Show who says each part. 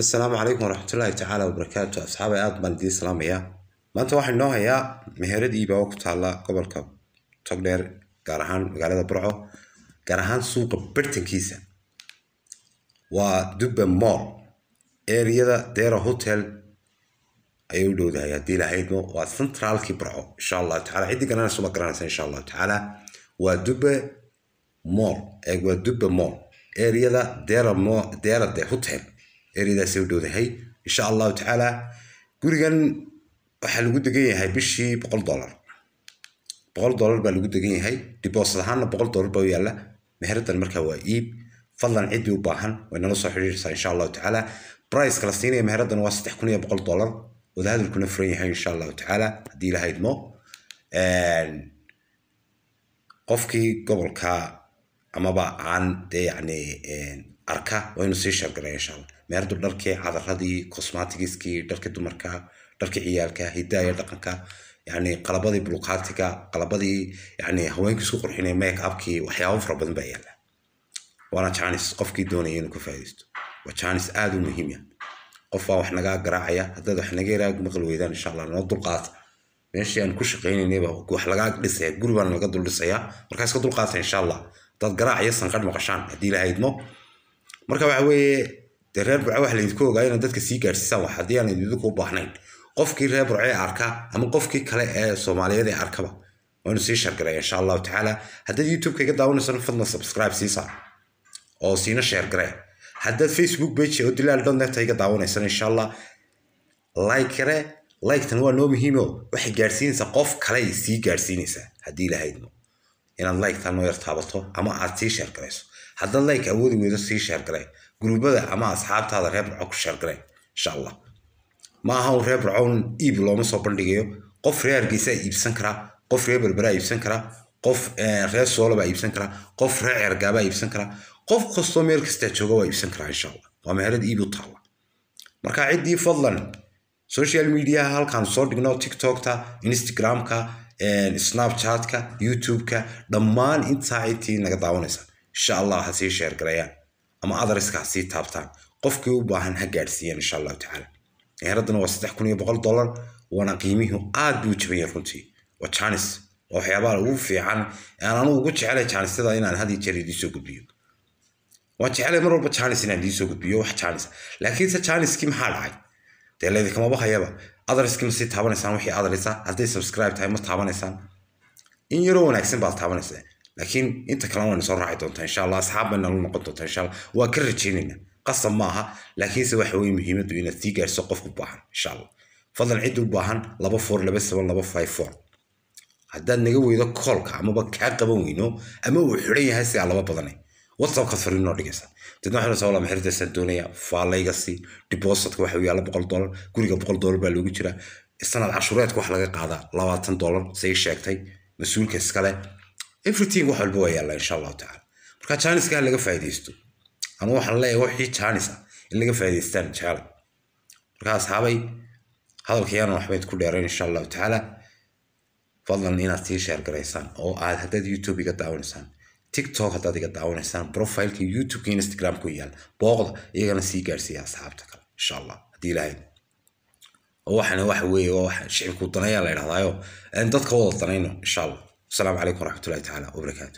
Speaker 1: asalaamu calaykum waraxmatullahi tacaala wabarakaatu asxaabay aad baan idiin salaamayaa maanta waxaa inoo hayaa meherad iibaawo ku taalla gobolka togdheer gaar ahaan magaalada burco gaar ahaan suuqa bartankiisa waa dubbe mool eriyada deera hotel ayay u dhowdahay haddii lahaydmo waa centraalkii burco insha allahu tacala ciddii garanaysa ma garanaysa insha allahu tacaala waa dubbe mool waa dubbe mool eriyada deera mo deera de hotel eradaasay u dhowdahay insha allahu tacaala gurigan waxaa lagu degan yahay bishii boqol dolar boqol dolar baa lagu degan yahay diboosid ahaanna boqol dolar baa u yaalla meheradan markaa waa iib fadlan ciddii u baahan way nala soo xidhiirsaa insha allahu tacaala briceka la siinaya meheradan waa saddex kun iyo boqol dolar wada hadalkuna furan yahay insha allahu tacaala haddii ilaha idmo qofkii gobolka amaba aan dee yacni arka waynu sii sheergalay insha alla meerdu dharkii cadaradii cosmatigiskii dharkii dumarka dharkii ciyaalka hidaaya dhaqanka yani qalabadii bulqaatiga qalabadii yani haweenkii isku qurxinay make upkii waxyaabo fara badan baa yaala waana janis qofkii doonaya inuu ka faa'iidaysto waa janis aada u muhiim ya qof baa wax nagaa garaacaya haddaad wax naga maqli weydaan insha allah noo dulqaata meeshii aan ku shaqaynaynayba wax lagaa dhisaya guri baan laga duldhisayaa markaa iska dulqaata insha allah haddaad garaac sanqadh maqashaan haddii ilaha idmo marka waxa weeye dee reer burce waxa laydinku ogaa inaa dadka sii gaadhsiisaan wax haddii aan idinku baahnayn qofkii reer burce arka ama qofkii kale ee soomaaliyeed ee arkaba waanu sii shargalay insha allahu tacaala haddaad youtube-ka iga daawanaysan fadlan subscribe siisaa oo siina sheergaree haddaad facebook page oo dilaal dotneta iga daawanaysan insha allah likere liketan waa noo muhiimo waxay gaadhsiinaysaa qof kale sii gaadhsiinaysaa haddii ilahaydmo inaad liketan noo yar taabato ama aad sii sheergarayso haddad layk awoodi weydo sii sheergale guruubada ama asxaabtaada reer barco ku sheergale insha allah ma aha un reer barcoon iib looma soo bandhigayo qof reerargeysaa iibsan karaa qof reer berberaa iibsan karaa eh, qof reer soolabaa iibsan karaa qof reer cergaabaa iibsan karaa qof kastoo meel kastaa jooga waa iibsan karaa insha allah waa meherad iib u taalla marka ciddii fadlan social mediaha halkaan soo dhigno tiktokta instagramka eh, snapchatka youtubeka dhammaan intaa cidtii naga daawanaysa insha allah ha sii sheergalayaan ama adariska ha sii taabtaan qofkii u baahan ha gaadhsiiyaan insha allahu tacaala eeraddana waa saddex kun iyo boqol dollar waana qiimihii aad buu jabanya runtii waa janis waa waxyaabaha ugu fiican aan anugu ugu jecelay janisyada inaan had iyo jeer idiisoo gudbiyo waan jecelay mar walba janis inaan idiisoo gudbiyo wax janis laakiin janiskii maxaa dhacay dee laydikamaba hayaba adariskii ma sii taabanaysaan wixii adarisa hadday subscribe tahay ma taabanaysaan in yaroo wanaagsan baad taabanaysaa laakiin inta kalena wayna soo raaci doontaa insha allah asxaab bayna noqon doontaa insha allah waa ka rajaynayna qasab ma aha laakiinse waxa weye muhiimaddu inaad sii gaarhso qof baahan insha allah fadlan cid u baahan laba four laba seven laba five four haddaad naga weydo koolka amaba kaa qaban weyno ama uu xidhan yahay sidaa laba badanay whatsappkaad fariin noo dhigaysaa dadna waxaan soo lama waxa yaalla boqol doolar guriga boqol doolar baa loogu jiraa sanad cashuureedka wax laga qaadaa labaatan doolar say sheegtay mas-uulka iskale everything wax walba waa yaalla insha allahu tacala marka janiska ha laga faa'iidaysto anu waxaan leeyahay wixii janis in laga faa'iidaystaan jecel marka asxaabay hadalkayaanan waxbayd ku dheerayn insha allahu tacaala fadlan inaad sii sheer garaysaan oo aad haddaad youtube iga daawanaysaan tiktok haddaad iga daawanaysaan profileka youtubeka instagram ku yaal booqda iyagana sii gaadhsiiya asxaabta kale insha allah haddii ilaahay waxana waxa weeye waa wax shicibku danaya la idhahdaayo oh. dadka wada danayno insha allah asalaamu calaykum waraxmatullahi tacaala wabarakaatu